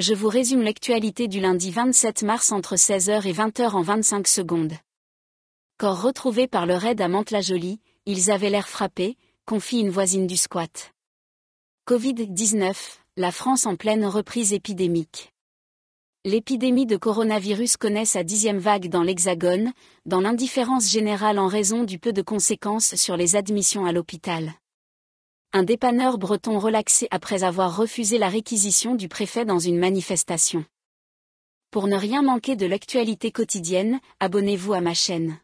je vous résume l'actualité du lundi 27 mars entre 16h et 20h en 25 secondes. Corps retrouvé par le raid à mante la jolie ils avaient l'air frappés, confie une voisine du squat. Covid-19, la France en pleine reprise épidémique. L'épidémie de coronavirus connaît sa dixième vague dans l'Hexagone, dans l'indifférence générale en raison du peu de conséquences sur les admissions à l'hôpital un dépanneur breton relaxé après avoir refusé la réquisition du préfet dans une manifestation. Pour ne rien manquer de l'actualité quotidienne, abonnez-vous à ma chaîne.